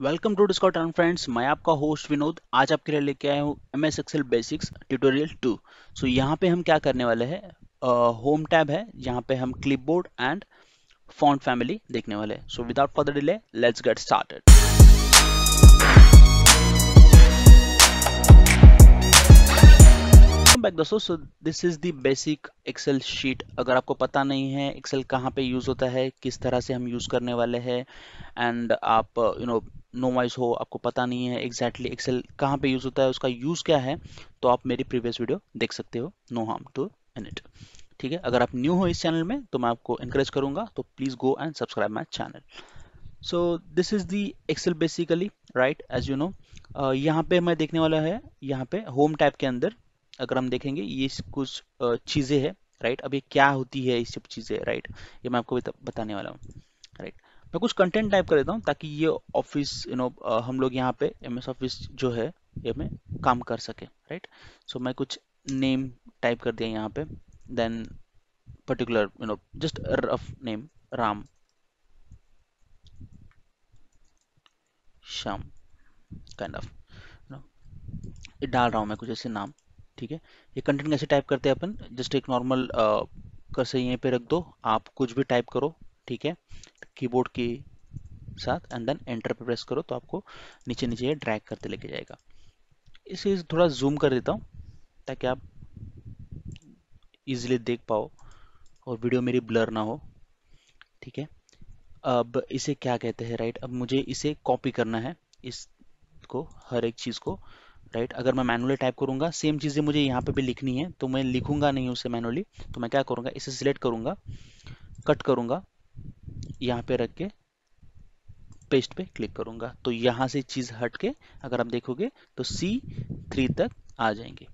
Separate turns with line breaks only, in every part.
Welcome to डिस्कॉट and friends मैं आपका होस्ट विनोद आज आपके लिए लेके आया हूँ M S Excel basics tutorial two so यहाँ पे हम क्या करने वाले हैं होम टैब है यहाँ पे हम क्लिपबोर्ड एंड फॉन्ट फैमिली देखने वाले हैं so without further delay let's get started back दोस्तों so this is the basic Excel sheet अगर आपको पता नहीं है एक्सेल कहाँ पे यूज़ होता है किस तरह से हम यूज़ करने वाले हैं एंड आप यू you नो know, नो वाइज हो आपको पता नहीं है एग्जैक्टली एक्सेल कहाँ पे यूज़ होता है उसका यूज़ क्या है तो आप मेरी प्रीवियस वीडियो देख सकते हो no harm to an it ठीक है अगर आप न्यू हो इस चैनल में तो मैं आपको इंकरेज करूंगा तो please go and subscribe my channel so this is the Excel basically right as you know यहाँ पे मैं देखने वाला है यहाँ पे होम टाइप के अंदर अगर हम देखेंगे ये कुछ uh, चीज़ें हैं राइट अब ये क्या होती है ये सब चीज़ें राइट ये मैं आपको बताने वाला हूँ राइट right? मैं कुछ कंटेंट टाइप कर देता हूँ ताकि ये ऑफिस यू नो हम लोग यहाँ पे एम एस ऑफिस जो है ये में काम कर सके राइट सो so, मैं कुछ नेम टाइप कर दिया यहाँ पे then particular you know just rough name Ram Shyam kind of ये डाल रहा हूँ मैं कुछ ऐसे नाम ठीक है ये कंटेंट कैसे टाइप करते हैं अपन जस्ट एक नॉर्मल कर से यहीं पे रख दो आप कुछ भी टाइप करो ठीक है कीबोर्ड के साथ एंड देन एंटर पर प्रेस करो तो आपको नीचे नीचे ये ड्रैग करते लेके जाएगा इसे थोड़ा जूम कर देता हूँ ताकि आप इजिली देख पाओ और वीडियो मेरी ब्लर ना हो ठीक है अब इसे क्या कहते हैं राइट अब मुझे इसे कॉपी करना है इसको हर एक चीज़ को राइट अगर मैं मैनुअली टाइप करूंगा सेम चीज़ें मुझे यहाँ पे भी लिखनी है तो मैं लिखूंगा नहीं उसे मैनुअली तो मैं क्या करूंगा इसे सिलेक्ट करूंगा कट करूंगा यहाँ पे रख के पेस्ट पे क्लिक करूंगा तो यहाँ से चीज़ हट के अगर आप देखोगे तो सी थ्री तक आ जाएंगे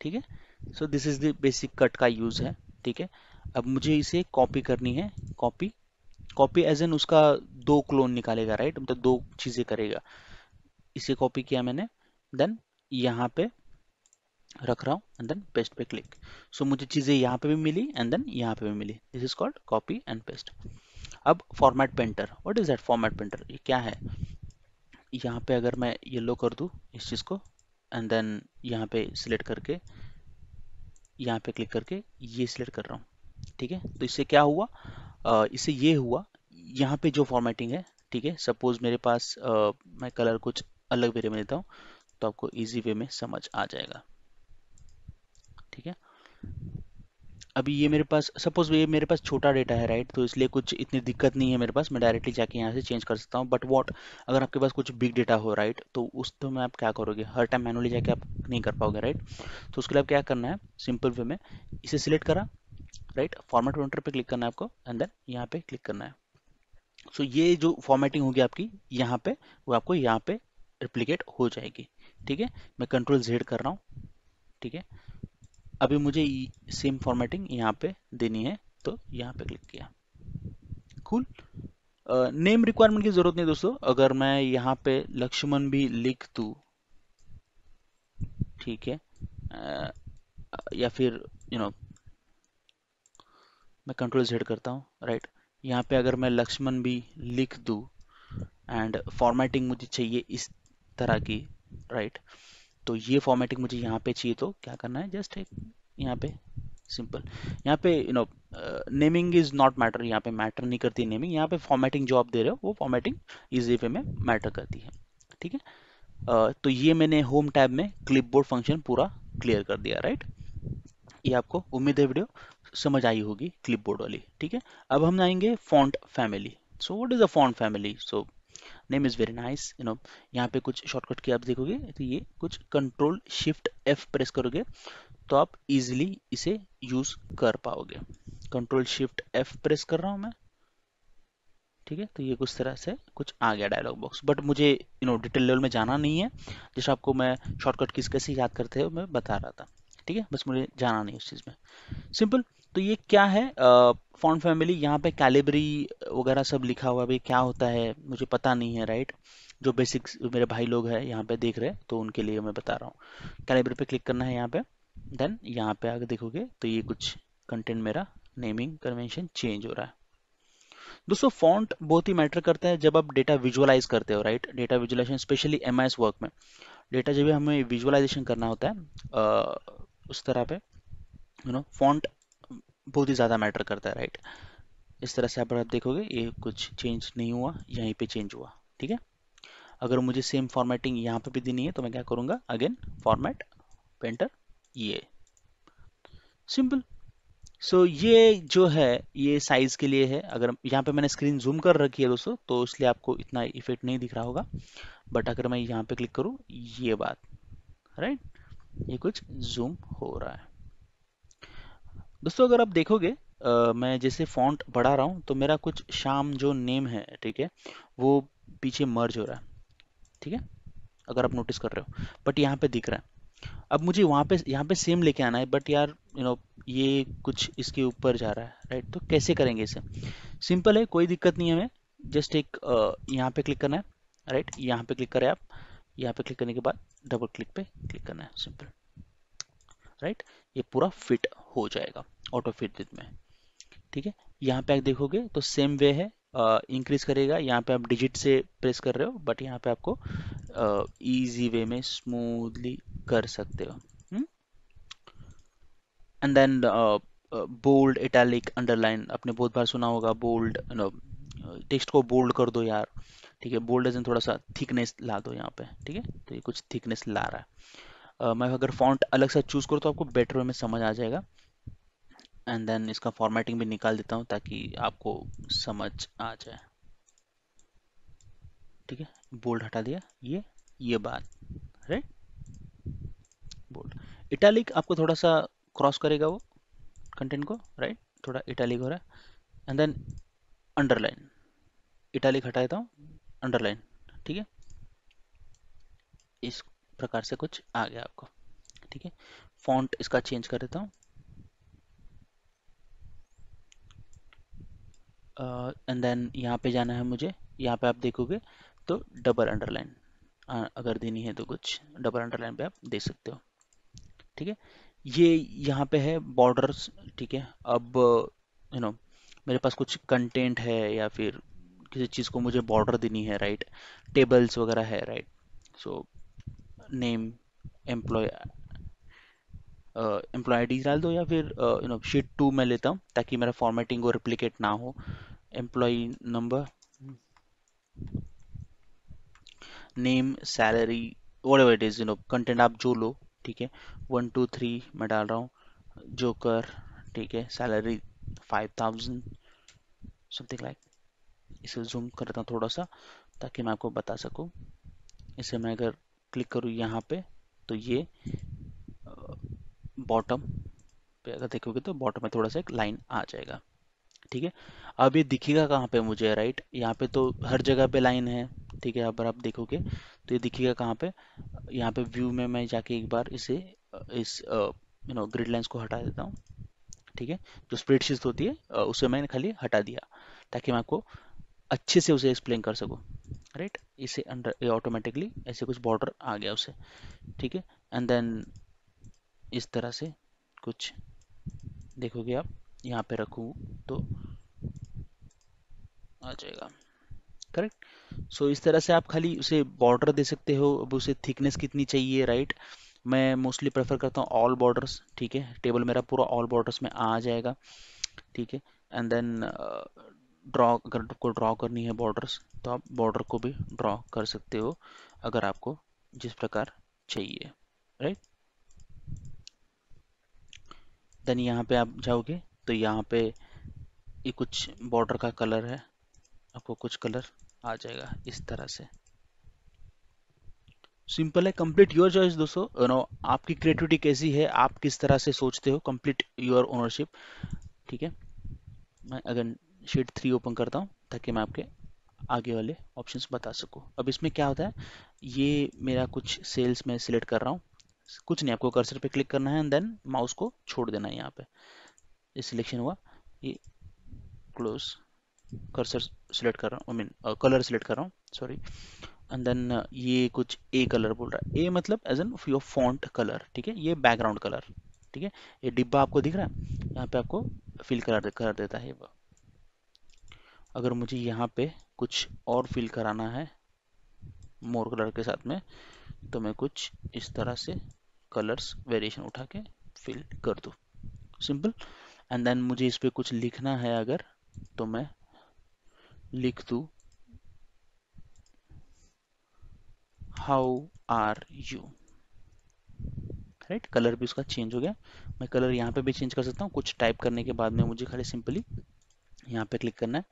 ठीक है so this is the basic cut का यूज़ है ठीक है अब मुझे इसे कॉपी करनी है कॉपी कॉपी एज एन उसका दो क्लोन निकालेगा राइट मतलब तो दो चीज़ें करेगा इसे कॉपी किया मैंने देन यहाँ पे रख रहा हूँ एंड देन पेस्ट पे क्लिक सो so, मुझे चीज़ें यहाँ पे भी मिली एंड देन यहाँ पे भी मिली this is called copy and paste अब format painter what is that format painter ये क्या है यहाँ पे अगर मैं येलो कर दूँ इस चीज़ को एंड देन यहाँ पे सिलेक्ट करके यहाँ पे क्लिक करके ये सिलेक्ट कर रहा हूँ ठीक है तो इससे क्या हुआ इससे ये हुआ यहाँ पे जो फॉर्मेटिंग है ठीक है सपोज मेरे पास आ, मैं कलर कुछ अलग वेरे में देता हूँ तो आपको इजी वे में समझ आ जाएगा ठीक है अभी ये मेरे पास सपोज ये मेरे पास छोटा डेटा है राइट तो इसलिए कुछ इतनी दिक्कत नहीं है मेरे पास मैं डायरेक्टली जाके यहाँ से चेंज कर सकता हूँ बट वॉट अगर आपके पास कुछ बिग डेटा हो राइट तो उस तो में आप क्या करोगे हर टाइम मैनुअली जाके आप नहीं कर पाओगे राइट तो उसके लिए आप क्या करना है सिंपल वे में इसे सिलेक्ट करा राइट फॉर्मेट प्रिंटर पर क्लिक करना है आपको एंड देन यहाँ पे क्लिक करना है सो so, ये जो फॉर्मेटिंग होगी आपकी यहाँ पे वो आपको यहाँ पे रिप्लीकेट हो जाएगी ठीक है मैं कंट्रोल जेड कर रहा हूँ ठीक है अभी मुझे सेम फॉर्मेटिंग यहाँ पे देनी है तो यहाँ पे क्लिक किया कूल नेम रिक्वायरमेंट की जरूरत नहीं दोस्तों अगर मैं यहाँ पे लक्ष्मण भी लिख दू ठीक है uh, या फिर यू you नो know, मैं कंट्रोल जेड करता हूँ राइट right? यहाँ पे अगर मैं लक्ष्मण भी लिख दू एंड फॉर्मेटिंग मुझे चाहिए इस तरह की राइट right? तो ये फॉर्मेटिंग मुझे यहाँ पे चाहिए तो क्या करना है जस्ट एक यहाँ पे सिंपल यहाँ पे you know naming is not matter यहाँ पे मैटर नहीं करती नेमिंग यहाँ पे फॉर्मेटिंग जो आप दे रहे हो वो फॉर्मेटिंग इजी वे में मैटर करती है ठीक है uh, तो ये मैंने होम टैब में क्लिपबोर्ड फंक्शन पूरा क्लियर कर दिया राइट ये आपको उम्मीद है वीडियो समझ आई होगी क्लिपबोर्ड वाली ठीक है अब हम आएंगे font family so what is a font family so name is very nice you know यहाँ पे कुछ शॉर्टकट की आप देखोगे तो ये कुछ कंट्रोल शिफ्ट एफ प्रेस करोगे तो आप इजिली इसे यूज़ कर पाओगे कंट्रोल शिफ्ट एफ प्रेस कर रहा हूँ मैं ठीक है तो ये कुछ तरह से कुछ आ गया डायलॉग बॉक्स बट मुझे यू नो डिटेल लेवल में जाना नहीं है जैसे आपको मैं शॉर्टकट किस कैसे याद करते हो मैं बता रहा था ठीक है बस मुझे जाना नहीं उस चीज़ में सिंपल तो ये क्या है फॉन्ट फैमिली यहाँ पे कैलिबरी वगैरह सब लिखा हुआ भाई क्या होता है मुझे पता नहीं है राइट जो बेसिक मेरे भाई लोग हैं यहाँ पे देख रहे हैं तो उनके लिए मैं बता रहा हूँ कैलिबरी पे क्लिक करना है यहाँ पे देन यहाँ पे आगे देखोगे तो ये कुछ कंटेंट मेरा नेमिंग कन्वेंशन चेंज हो रहा है दोस्तों फॉन्ट बहुत ही मैटर करता है जब आप डेटा विजुअलाइज करते हो राइट डेटा विजुअलाइजेशन स्पेशली एम वर्क में डेटा जब हमें विजुअलाइजेशन करना होता है आ, उस तरह पे यू नो फॉन्ट बहुत ही ज़्यादा मैटर करता है राइट इस तरह से आप देखोगे ये कुछ चेंज नहीं हुआ यहीं पे चेंज हुआ ठीक है अगर मुझे सेम फॉर्मेटिंग यहाँ पे भी देनी है तो मैं क्या करूँगा अगेन फॉर्मेट पेंटर ये सिंपल सो so, ये जो है ये साइज के लिए है अगर यहाँ पे मैंने स्क्रीन जूम कर रखी है दोस्तों तो इसलिए आपको इतना इफेक्ट नहीं दिख रहा होगा बट अगर मैं यहाँ पे क्लिक करूँ ये बात राइट ये कुछ जूम हो रहा है दोस्तों अगर आप देखोगे आ, मैं जैसे फॉन्ट बढ़ा रहा हूँ तो मेरा कुछ शाम जो नेम है ठीक है वो पीछे मर्ज हो रहा है ठीक है अगर आप नोटिस कर रहे हो बट यहाँ पे दिख रहा है अब मुझे वहाँ पे यहाँ पे सेम लेके आना है बट यार यू you नो know, ये कुछ इसके ऊपर जा रहा है राइट तो कैसे करेंगे इसे सिंपल है कोई दिक्कत नहीं है हमें जस्ट एक यहाँ पे क्लिक करना है राइट यहाँ पे क्लिक करें आप यहाँ पे क्लिक करने के बाद डबल क्लिक पे क्लिक करना है सिंपल राइट right? ये पूरा फिट हो जाएगा ऑटो फिट में ठीक है यहाँ पे आप देखोगे तो सेम वे है इंक्रीज करेगा यहाँ पे आप डिजिट से प्रेस कर रहे हो बट यहाँ पे आपको इजी वे में स्मूथली कर सकते हो and then bold italic underline आपने बहुत बार सुना होगा बोल्ड टेक्स्ट को बोल्ड कर दो यार ठीक है बोल्ड थोड़ा सा थिकनेस ला दो यहाँ पे ठीक है तो ये कुछ थिकनेस ला रहा है मैं अगर फॉन्ट अलग से चूज़ करूँ तो आपको बेटर वे में समझ आ जाएगा एंड देन इसका फॉर्मेटिंग भी निकाल देता हूँ ताकि आपको समझ आ जाए ठीक है बोल्ड हटा दिया ये ये बात राइट बोल्ड इटैलिक आपको थोड़ा सा क्रॉस करेगा वो कंटेंट को राइट थोड़ा इटैलिक हो रहा है एंड देन अंडरलाइन इटालिक हटा देता हूँ अंडरलाइन ठीक है इसको प्रकार से कुछ आ गया आपको ठीक है फॉन्ट इसका चेंज कर देता हूँ एंड देन यहाँ पे जाना है मुझे यहाँ पे आप देखोगे तो डबल अंडरलाइन अगर देनी है तो कुछ डबल अंडरलाइन पे आप दे सकते हो ठीक है ये यहाँ पे है बॉर्डर्स ठीक है अब यू नो मेरे पास कुछ कंटेंट है या फिर किसी चीज़ को मुझे बॉर्डर देनी है राइट टेबल्स वगैरह है right so so, name employee employee ID डाल दो या फिर यू नो शीट टू में लेता हूँ ताकि मेरा फॉर्मेटिंग और रिप्लीकेट ना हो employee number name salary whatever it is you know content आप जो लो ठीक है वन टू थ्री मैं डाल रहा हूँ जोकर ठीक है salary five thousand something like इसे जूम करता हूँ थोड़ा सा ताकि मैं आपको बता सकूँ इसे मैं अगर क्लिक करूँ यहाँ पे तो ये बॉटम पे अगर देखोगे तो बॉटम में थोड़ा सा एक लाइन आ जाएगा ठीक है अब ये दिखेगा कहाँ पे मुझे राइट यहाँ पे तो हर जगह पे लाइन है ठीक है अगर आप देखोगे तो ये दिखेगा कहाँ पे यहाँ पे व्यू में मैं जाके एक बार इसे इस यू नो ग्रिड लाइन्स को हटा देता हूँ ठीक है जो स्प्रेडशीट होती है उसे मैंने खाली हटा दिया ताकि मैं आपको अच्छे से उसे एक्सप्लेन कर सको राइट right? इसे अंडर ये ऑटोमेटिकली ऐसे कुछ बॉर्डर आ गया उसे ठीक है एंड देन इस तरह से कुछ देखोगे आप यहाँ पे रखूँ तो आ जाएगा करेक्ट सो so, इस तरह से आप खाली उसे बॉर्डर दे सकते हो अब उसे थिकनेस कितनी चाहिए राइट right? मैं मोस्टली प्रेफर करता हूँ ऑल बॉर्डर्स ठीक है टेबल मेरा पूरा ऑल बॉर्डर्स में आ जाएगा ठीक है एंड देन ड्रॉ अगर आपको ड्रॉ करनी है बॉर्डर्स तो आप बॉर्डर को भी ड्रॉ कर सकते हो अगर आपको जिस प्रकार चाहिए राइट देन यहाँ पे आप जाओगे तो यहाँ पे ये कुछ बॉर्डर का कलर है आपको कुछ कलर आ जाएगा इस तरह से सिंपल है कंप्लीट योर चॉइस दोस्तों यू नो आपकी क्रिएटिविटी कैसी है आप किस तरह से सोचते हो कंप्लीट योर ओनरशिप ठीक है मैं अगर शीट थ्री ओपन करता हूँ ताकि मैं आपके आगे वाले ऑप्शंस बता सकूँ अब इसमें क्या होता है ये मेरा कुछ सेल्स में सिलेक्ट कर रहा हूँ कुछ नहीं आपको कर्सर पे क्लिक करना है एंड देन माउस को छोड़ देना है यहाँ पे ये सिलेक्शन हुआ ये क्लोज कर्सर सिलेक्ट कर रहा हूँ आई मीन कलर सिलेक्ट कर रहा हूँ सॉरी एंड देन ये कुछ ए कलर बोल रहा है ए मतलब as in your font colour ठीक है ये बैकग्राउंड कलर ठीक है ये डिब्बा आपको दिख रहा है यहाँ पे आपको फिल कलर कर देता है वह अगर मुझे यहाँ पे कुछ और फिल कराना है मोर कलर के साथ में तो मैं कुछ इस तरह से कलर्स वेरिएशन उठा के फिल कर दूँ सिंपल एंड देन मुझे इस पर कुछ लिखना है अगर तो मैं लिख दूँ how are you right colour भी उसका चेंज हो गया मैं कलर यहाँ पे भी चेंज कर सकता हूँ कुछ टाइप करने के बाद में मुझे खाली सिंपली यहाँ पे क्लिक करना है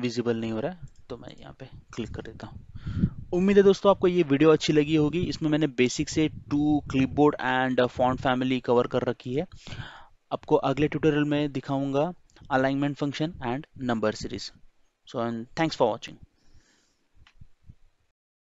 विजिबल नहीं हो रहा है तो मैं यहाँ पे क्लिक कर देता हूँ उम्मीद है दोस्तों आपको ये वीडियो अच्छी लगी होगी इसमें मैंने बेसिक से to clipboard and font family cover कर रखी है आपको अगले ट्यूटोरियल में दिखाऊंगा alignment function and number series so and thanks for watching